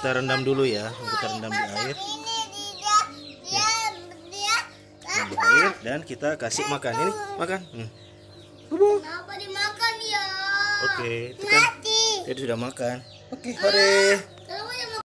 kita rendam dulu ya kita rendam di air ya. di air dan kita kasih makan ini makan hmm. Ya? Oke, okay, itu kan. Jadi sudah makan. Oke, okay, hore.